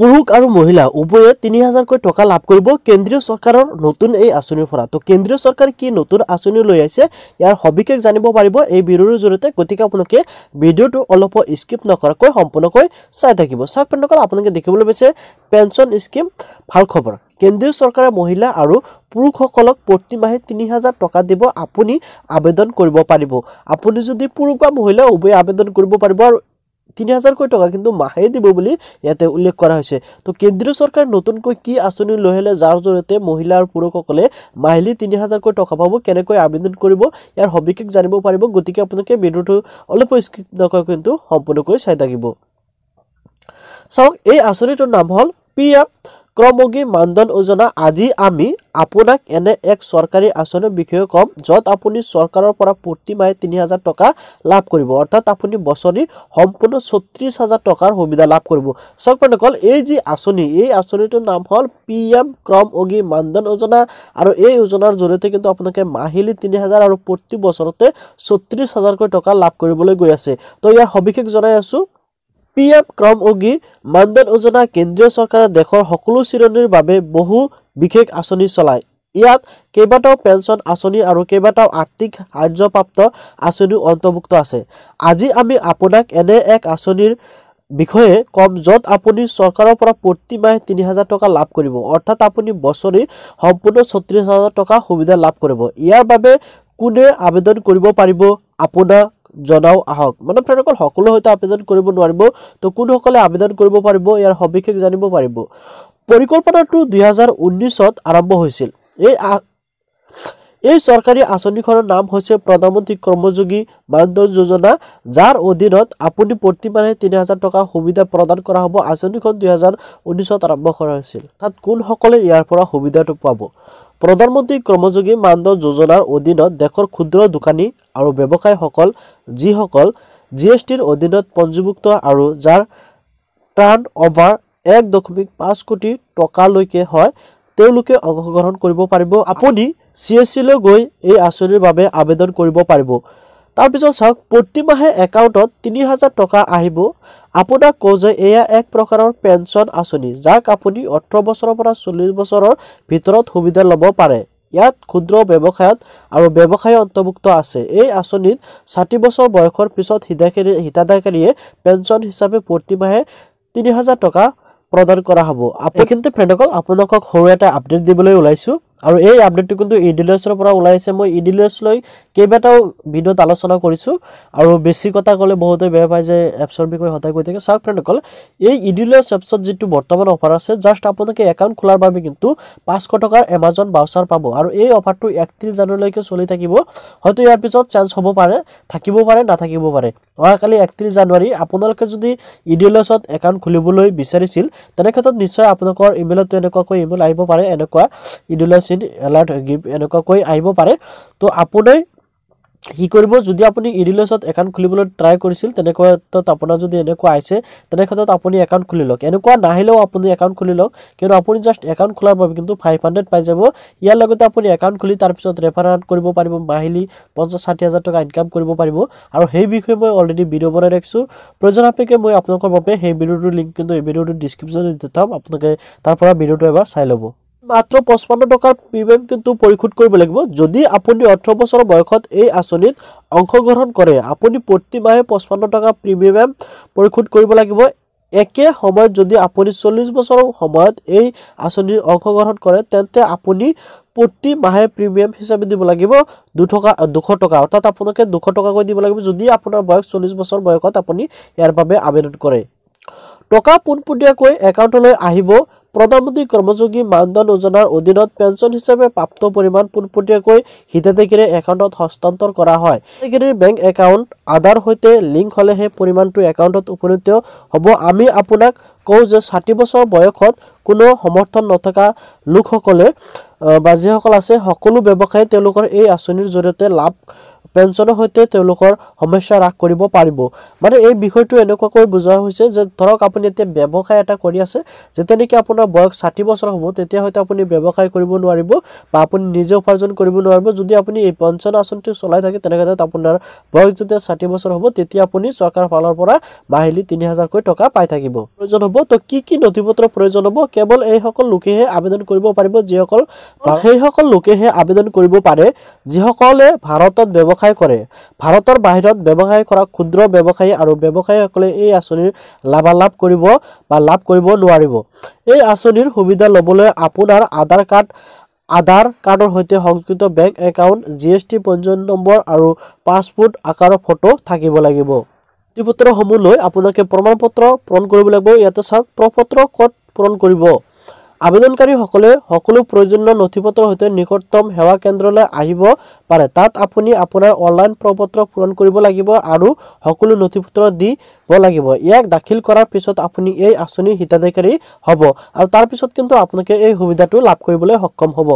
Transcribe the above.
পুৰুষ আৰু মহিলা উভয়ে তিনি হাজাৰকৈ টকা লাভ কৰিব কেন্দ্ৰীয় চৰকাৰৰ নতুন এই আঁচনিৰ পৰা ত' কেন্দ্ৰীয় চৰকাৰে কি নতুন আঁচনি লৈ আহিছে ইয়াৰ সবিশেষ জানিব পাৰিব এই ভিডিঅ'ৰ জৰিয়তে গতিকে আপোনালোকে ভিডিঅ'টো অলপ স্কিপ নকৰাকৈ সম্পূৰ্ণকৈ চাই থাকিব চাওক পেণ্ডকাল আপোনালোকে দেখিবলৈ পাইছে পেঞ্চন স্কিম ভাল খবৰ কেন্দ্ৰীয় চৰকাৰে মহিলা আৰু পুৰুষসকলক প্ৰতি মাহে তিনি হাজাৰ টকা দিব আপুনি আবেদন কৰিব পাৰিব আপুনি যদি পুৰুষ বা মহিলা উভয়ে আবেদন কৰিব পাৰিব আৰু তিনি হাজাৰকৈ টকা কিন্তু মাহে দিব বুলি ইয়াতে উল্লেখ কৰা হৈছে তো কেন্দ্ৰীয় চৰকাৰে নতুনকৈ কি আঁচনি লৈহেলে যাৰ জৰিয়তে মহিলা আৰু পুৰুষসকলে মাহিলী তিনি হাজাৰকৈ টকা পাব কেনেকৈ আবেদন কৰিব ইয়াৰ সবিশেষ জানিব পাৰিব গতিকে আপোনালোকে ভিডিঅ'টো অলপ নকৰে কিন্তু সম্পূৰ্ণকৈ চাই থাকিব চাওক এই আঁচনিটোৰ নাম হ'ল পি এম আক্ৰমগী মানদণ্ড যোজনা আজি আমি আপোনাক এনে এক চৰকাৰী আঁচনিৰ বিষয়ে ক'ম য'ত আপুনি চৰকাৰৰ পৰা প্ৰতি মাহে তিনি হাজাৰ টকা লাভ কৰিব অৰ্থাৎ আপুনি বছৰি সম্পূৰ্ণ ছত্ৰিছ হাজাৰ টকাৰ সুবিধা লাভ কৰিব চাওক বন্ধু চকল এই যি আঁচনি এই আঁচনিটোৰ নাম হ'ল পি এম ক্ৰম অগী মানদণ্ড যোজনা আৰু এই যোজনাৰ জৰিয়তে কিন্তু আপোনালোকে মাহিলী তিনি হাজাৰ আৰু প্ৰতি বছৰতে ছত্ৰিছ হাজাৰকৈ টকা লাভ কৰিবলৈ গৈ আছে তো ইয়াৰ সবিশেষ জনাই আছোঁ পি এম ক্ৰম অগী মানদান যোজনা কেন্দ্ৰীয় চৰকাৰে দেশৰ সকলো চিৰণীৰ বাবে বহু বিশেষ আঁচনি চলায় ইয়াত কেইবাটাও পেঞ্চন আঁচনি আৰু কেইবাটাও আৰ্থিক সাহাৰ্যপ্ৰাপ্ত আঁচনিও অন্তৰ্ভুক্ত আছে আজি আমি আপোনাক এনে এক আঁচনিৰ বিষয়ে ক'ম য'ত আপুনি চৰকাৰৰ পৰা প্ৰতি মাহে তিনি হাজাৰ টকা লাভ কৰিব অৰ্থাৎ আপুনি বছৰি সম্পূৰ্ণ ছত্ৰিছ হাজাৰ টকা সুবিধা লাভ কৰিব ইয়াৰ বাবে কোনে আবেদন কৰিব পাৰিব আপোনাৰ জনাও আহক মানে ফ্ৰেণ্ডসকল সকলো হয়তো আবেদন কৰিব নোৱাৰিব তো কোনসকলে আবেদন কৰিব পাৰিব ইয়াৰ সবিশেষ জানিব পাৰিব পৰিকল্পনাটো দুহেজাৰ ঊনৈছত আৰম্ভ হৈছিল এই এই চৰকাৰী আঁচনিখনৰ নাম হৈছে প্ৰধানমন্ত্ৰী কৰ্মযোগী মানদণ্ড যোজনা যাৰ অধীনত আপুনি প্ৰতিমানে তিনি হাজাৰ টকা সুবিধা প্ৰদান কৰা হ'ব আঁচনিখন দুহেজাৰ ঊনৈছত আৰম্ভ কৰা হৈছিল তাত কোনসকলে ইয়াৰ পৰা সুবিধাটো পাব প্ৰধানমন্ত্ৰী কৰ্মযোগী মানদণ্ড যোজনাৰ অধীনত দেশৰ ক্ষুদ্ৰ দোকানী আৰু ব্যৱসায়ীসকল যিসকল জি এছ টিৰ অধীনত পঞ্জীভুক্ত আৰু যাৰ টাৰ্ণ অভাৰ এক দশমিক পাঁচ কোটি টকালৈকে হয় তেওঁলোকে অংশগ্ৰহণ কৰিব পাৰিব আপুনি চি এছ চি লৈ গৈ এই আঁচনিৰ বাবে আবেদন কৰিব পাৰিব তাৰপিছত চাওক প্ৰতিমাহে একাউণ্টত তিনি হাজাৰ টকা আহিব আপোনাক কওঁ যে এয়া এক প্ৰকাৰৰ পেঞ্চন আঁচনি যাক আপুনি ওঠৰ বছৰৰ পৰা চল্লিছ বছৰৰ ভিতৰত সুবিধা ল'ব পাৰে ইয়াত ক্ষুদ্ৰ ব্যৱসায়ত আৰু ব্যৱসায় অন্তৰ্ভুক্ত আছে এই আঁচনিত ষাঠি বছৰ বয়সৰ পিছত হিতাধিকাৰী হিতাধিকাৰীয়ে পেঞ্চন হিচাপে প্ৰতিমাহে তিনি হাজাৰ টকা প্ৰদান কৰা হ'ব আপুনি কিন্তু ফ্ৰেণ্ডসকল আপোনালোকক সৰু এটা আপডেট দিবলৈ ওলাইছোঁ আৰু এই আপডেটটো কিন্তু ই ইডিলেছৰ পৰা ওলাইছে মই ইডিলেছ লৈ কেইবাটাও ভিডিঅ'ত আলোচনা কৰিছোঁ আৰু বেছি কথা ক'লে বহুতে বেয়া পায় যে এপছৰ বিষয়ে সদায় কৈ থাকে চাওক ফ্ৰেণ্ডসকল এই ইডিলেছ এপছত যিটো বৰ্তমান অফাৰ আছে জাষ্ট আপোনালোকে একাউণ্ট খোলাৰ বাবে কিন্তু পাঁচশ টকাৰ এমাজন বাউচাৰ পাব আৰু এই অফাৰটো একত্ৰিছ জানুৱাৰীলৈকে চলি থাকিব হয়তো ইয়াৰ পিছত চান্স হ'ব পাৰে থাকিব পাৰে নাথাকিব পাৰে অহাকালি একত্ৰিছ জানুৱাৰী আপোনালোকে যদি ই ইডিলেছত একাউণ্ট খুলিবলৈ বিচাৰিছিল তেনে ক্ষেত্ৰত নিশ্চয় আপোনালোকৰ ইমেইলতো এনেকুৱাকৈ ইমেইল আহিব পাৰে এনেকুৱা ইডিলেছ ভেকচিন এলাৰ্ট গিফ্ট এনেকুৱাকৈ আহিব পাৰে তো আপুনি কি কৰিব যদি আপুনি ইডিলেছত একাউণ্ট খুলিবলৈ ট্ৰাই কৰিছিল তেনেকুৱাত আপোনাৰ যদি এনেকুৱা আহিছে তেনেক্ষেত্ৰত আপুনি একাউণ্ট খুলি লওক এনেকুৱা নাহিলেও আপুনি একাউণ্ট খুলি লওক কিন্তু আপুনি জাষ্ট একাউণ্ট খোলাৰ বাবে কিন্তু ফাইভ হাণ্ড্ৰেড পাই যাব ইয়াৰ লগতে আপুনি একাউণ্ট খুলি তাৰপিছত ৰেফাৰ কৰিব পাৰিব মাহিলী পঞ্চাছ ষাঠি হাজাৰ টকা ইনকাম কৰিব পাৰিব আৰু সেই বিষয়ে মই অলৰেডি ভিডিঅ' বনাই ৰাখিছোঁ প্ৰয়োজন সাপেক্ষে মই আপোনালোকৰ বাবে সেই ভিডিঅ'টোৰ লিংক কিন্তু এই ভিডিঅ'টো ডিছক্ৰিপশ্যনত দি থ'ম আপোনালোকে তাৰপৰা ভিডিঅ'টো এবাৰ চাই ল'ব মাত্ৰ পঁচপন্ন টকাৰ প্ৰিমিয়াম কিন্তু পৰিশোধ কৰিব লাগিব যদি আপুনি ওঠৰ বছৰ বয়সত এই আঁচনিত অংশগ্ৰহণ কৰে আপুনি প্ৰতি মাহে পঁচপন্ন টকা প্ৰিমিয়াম পৰিশোধ কৰিব লাগিব একে সময়ত যদি আপুনি চল্লিছ বছৰ সময়ত এই আঁচনিত অংশগ্ৰহণ কৰে তেন্তে আপুনি প্ৰতি মাহে প্ৰিমিয়াম হিচাপে দিব লাগিব দুটকা দুশ টকা অৰ্থাৎ আপোনালোকে দুশ টকাকৈ দিব লাগিব যদি আপোনাৰ বয়স চল্লিছ বছৰ বয়সত আপুনি ইয়াৰ বাবে আবেদন কৰে টকা পোনপটীয়াকৈ একাউণ্টলৈ আহিব প্ৰধানমন্ত্ৰী কৰ্মযোগী মানধন যোজনাৰ অধীনত পেঞ্চন হিচাপে প্ৰাপ্ত পৰিমাণ পোনপটীয়াকৈ হিতাধিকাৰীৰ একাউণ্টত হস্তান্তৰ কৰা হয়গিৰীৰ বেংক একাউণ্ট আধাৰ সৈতে লিংক হ'লেহে পৰিমাণটো একাউণ্টত উপনীত হ'ব আমি আপোনাক কওঁ যে ষাঠি বছৰ বয়সত কোনো সমৰ্থন নথকা লোকসকলে বা যিসকল আছে সকলো ব্যৱসায়ী তেওঁলোকৰ এই আঁচনিৰ জৰিয়তে লাভ পেঞ্চনৰ সৈতে তেওঁলোকৰ সমস্যা হ্ৰাস কৰিব পাৰিব মানে এই বিষয়টো এনেকুৱাকৈ বুজোৱা হৈছে যে ধৰক আপুনি এতিয়া ব্যৱসায় এটা কৰি আছে যেতিয়া নেকি আপোনাৰ বয়স ষাঠি বছৰ হ'ব তেতিয়া হয়তো আপুনি ব্যৱসায় কৰিব নোৱাৰিব বা আপুনি নিজে উপাৰ্জন কৰিব নোৱাৰিব যদি আপুনি এই পেঞ্চন আঁচনিটো চলাই থাকে তেনেকুৱা আপোনাৰ বয়স যেতিয়া ষাঠি বছৰ হ'ব তেতিয়া আপুনি চৰকাৰৰ ফালৰ পৰা মাহিলী তিনি হাজাৰকৈ টকা পাই থাকিব প্ৰয়োজন হ'ব তো কি কি নথি পত্ৰ প্ৰয়োজন হ'ব কেৱল এইসকল লোকেহে আবেদন কৰিব পাৰিব যিসকল সেইসকল লোকেহে আবেদন কৰিব পাৰে যিসকলে ভাৰতত ব্যৱসায় ব্যৱসায় কৰে ভাৰতৰ বাহিৰত ব্যৱসায় কৰা ক্ষুদ্ৰ ব্যৱসায়ী আৰু ব্যৱসায়ীসকলে এই আঁচনিৰ লাভালাভ কৰিব বা লাভ কৰিব নোৱাৰিব এই আঁচনিৰ সুবিধা ল'বলৈ আপোনাৰ আধাৰ কাৰ্ড আধাৰ কাৰ্ডৰ সৈতে সংযুক্ত bank account G S T পঞ্জীয়ন নম্বৰ আৰু পাছপোৰ্ট আকাৰৰ ফটো থাকিব লাগিব নথি পত্ৰসমূহ লৈ আপোনালোকে প্ৰমাণ পত্ৰ পূৰণ কৰিব লাগিব ইয়াতে চাওক প্ৰ পত্ৰ ক'ত পূৰণ কৰিব আবেদনকাৰীসকলে সকলো প্ৰয়োজনীয় নথি পত্ৰৰ সৈতে নিকটতম সেৱা কেন্দ্ৰলৈ আহিব পাৰে তাত আপুনি আপোনাৰ অনলাইন প্ৰ পত্ৰ পূৰণ কৰিব লাগিব আৰু সকলো নথি পত্ৰ দিব লাগিব ইয়াক দাখিল কৰাৰ পিছত আপুনি এই আঁচনিৰ হিতাধিকাৰী হ'ব আৰু তাৰপিছত কিন্তু আপোনালোকে এই সুবিধাটো লাভ কৰিবলৈ সক্ষম হ'ব